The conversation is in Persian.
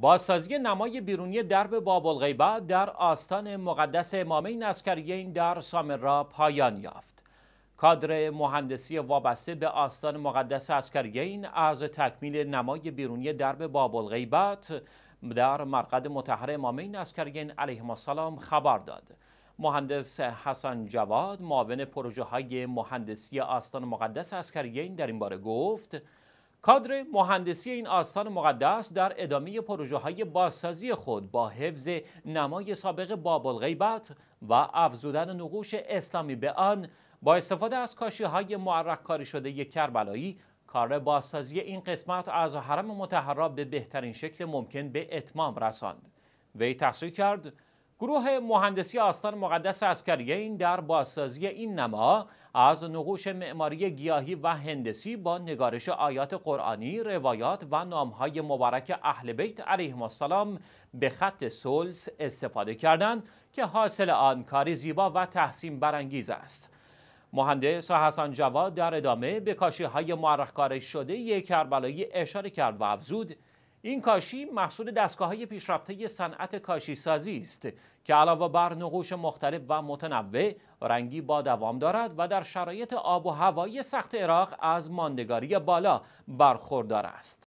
بازسازی نمای بیرونی درب غیبت در آستان مقدس امامین اسکریین در سامرا پایان یافت. کادر مهندسی وابسته به آستان مقدس اسکریین از تکمیل نمای بیرونی درب بابالغیبت در مرقد متحر امامین اسکریین علیه السلام خبر داد. مهندس حسن جواد معاون پروژه های مهندسی آستان مقدس اسکریین در این باره گفت کادر مهندسی این آستان مقدس در ادامه پروژه های بازسازی خود با حفظ نمای سابق بابل غیبت و افزودن نقوش اسلامی به آن با استفاده از کاشی های معرق کاری شده کربلایی کار بازسازی این قسمت از حرم متحراب به بهترین شکل ممکن به اتمام رساند وی تحصیل کرد گروه مهندسی آستان مقدس اسکریین این در بازسازی این نما از نقوش معماری گیاهی و هندسی با نگارش آیات قرآنی، روایات و نامهای مبارک اهل بیت علیه السلام به خط سلس استفاده کردند که حاصل آن کاری زیبا و تحسین برانگیز است. مهندس حسن جواد در ادامه به کاشی های معرخ شده کربلایی اشاره کرد و افزود این کاشی محصول دستگاه های پیشرفته صنعت کاشی سازی است که علاوه بر نقوش مختلف و متنوع رنگی با دوام دارد و در شرایط آب و هوایی سخت عراق از ماندگاری بالا برخوردار است.